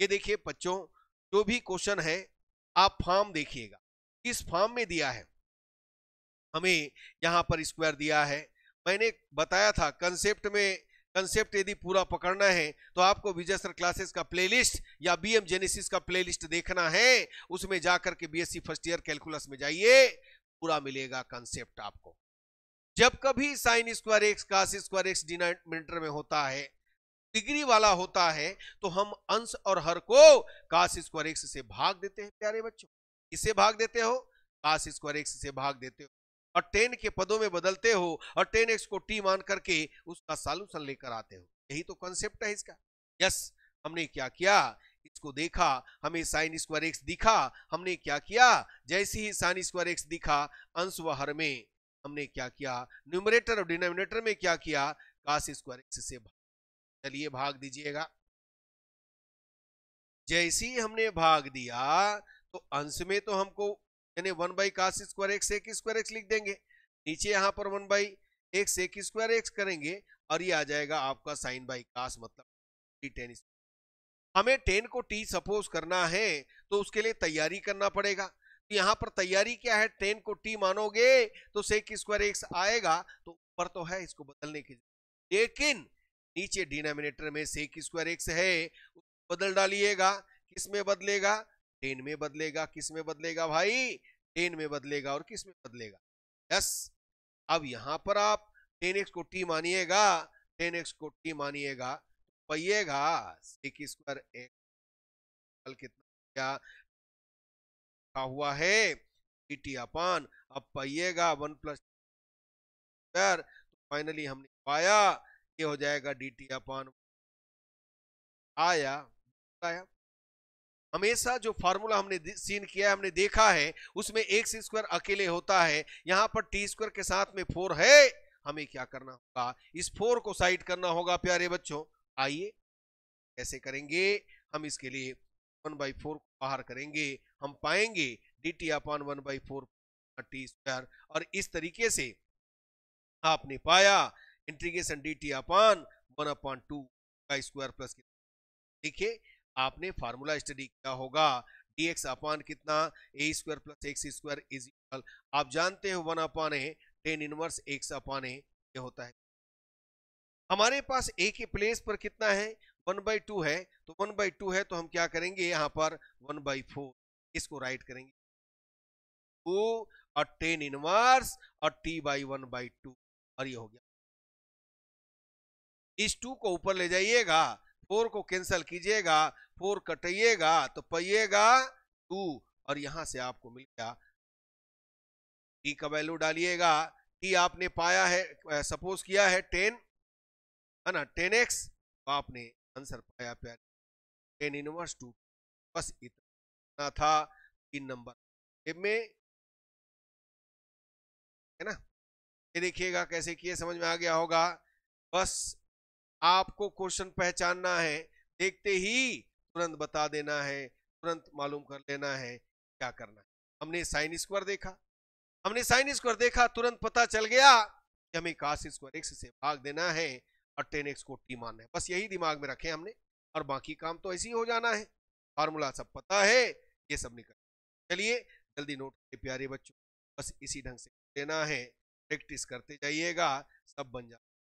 ये देखिए बच्चों जो भी क्वेश्चन है आप फॉर्म देखिएगा किस फॉर्म में दिया है हमें यहाँ पर स्क्वायर दिया है मैंने बताया था कंसेप्ट में कंसेप्ट यदि पूरा पकड़ना है तो आपको विजय सर क्लासेस का प्लेलिस्ट या बीएम जेनेसिस का प्लेलिस्ट देखना है उसमें जाकर के बीएससी फर्स्ट ईयर कैलकुलस में जाइए पूरा मिलेगा कंसेप्ट आपको जब कभी sine square x cos square x denominator में होता है डिग्री वाला होता है तो हम अंश और हर को काश स्क्वायर एक्स से भाग देते हैं प्यारे बच्चों किसे भाग देते हो काश स्क्वायर एक्स से भाग देते हो और टेन के पदों में बदलते हो और टेन एक्स को टी मान करके उसका सॉल्यूशन लेकर आते हो यही तो कॉन्सेप्ट है इसका यस हमने क्या किया इसको देखा हमें साइन स्क्वायर एक्स दिखा हमने क्या किया जैसे ही साइन स्क्वायर एक्स दिखा अंश व हर में हमने क्या किया न्यूमरेटर और डिनोमिनेटर में क्या किया काश स्क्वायर एक्स से भाग चलिए भाग दीजिएगा जैसे ही हमने भाग दिया तो अंश में तो हमको यानी one by cos square x एक स्क्वायर एक्स लिख देंगे नीचे यहां पर वन बाई एक्स एक स्क्वायर एक्स करेंगे और ये आ जाएगा आपका साइन बाई काश मतलब टेन हमें टेन को टी सपोज करना है तो उसके लिए तैयारी करना पड़ेगा तो यहां पर तैयारी क्या है टेन को टी मानोगे तो सेक स्क्वायर एक्स आएगा तो ऊपर तो है इसको बदलने की लेकिन नीचे डिनोमिनेटर में सेक स्क्वायर एक्स है बदल डालिएगा किस में बदलेगा टेन में बदलेगा किस में बदलेगा भाई टेन में बदलेगा और किस में बदलेगा यस अब यहां पर आप टेन एक्स को टी मानिएगा टेन एक्स को टी मानिएगा पहिएगा एक स्क्वायर एक कल कितना क्या हुआ है टी अपान अब पहिएगा वन प्लस फाइनली तो हमने पाया ये हो जाएगा डी टी अपॉन आया आया हमेशा जो फार्मूला हमने सीन किया है हमने देखा है उसमें एक्स स्क्वायर अकेले होता है यहां पर टी स्क्वायर के साथ में फोर है हमें क्या करना होगा इस फोर को साइड करना होगा प्यारे बच्चों आइए कैसे करेंगे हम इसके लिए वन बाई फोर बाहर करेंगे हम पाएंगे d t upon one by four t square और इस तरीके से आपने पाया integration d t upon one upon two का स्क्वायर प्लस देखिए आपने फार्मूला स्टडी किया होगा डी एक्स अपॉन कितना a square plus x square is equal आप जानते हो one upon a tan inverse x upon a ये होता है हमारे पास ए के प्लेस पर कितना है वन बाई टू है तो वन बाई टू है तो हम क्या करेंगे यहाँ पर वन बाई फोर इसको राइट करेंगे टू और टेन इनवर्स और t by one by two और ये हो गया इस टू को ऊपर ले जाइएगा फोर को कैंसिल कीजिएगा फोर कटाइएगा तो पाइएगा टू और यहां से आपको मिल गया टी e का वैल्यू डालिएगा टी e आपने पाया है सपोज किया है टेन है ना टेन एक्स तो आपने आंसर पाया प्यारे टेन इनवर्स टू बस इतना था तीन e नंबर में है ना ये देखिएगा कैसे किए समझ में आ गया होगा बस आपको क्वेश्चन पहचानना है देखते ही तुरंत बता देना है तुरंत मालूम कर लेना है क्या करना है हमने साइन स्क्वायर देखा हमने साइन स्क्वायर देखा तुरंत पता चल गया कि हमें कास स्क्वायर एक्स से भाग देना है और टेन एक्स को टी मानना है बस यही दिमाग में रखे हमने और बाकी काम तो ऐसे ही हो जाना है फार्मूला सब पता है ये सब निकल चलिए जल्दी नोट करिए प्यारे बच्चों बस इसी ढंग से लेना है प्रैक्टिस करते जाइएगा सब बन जाए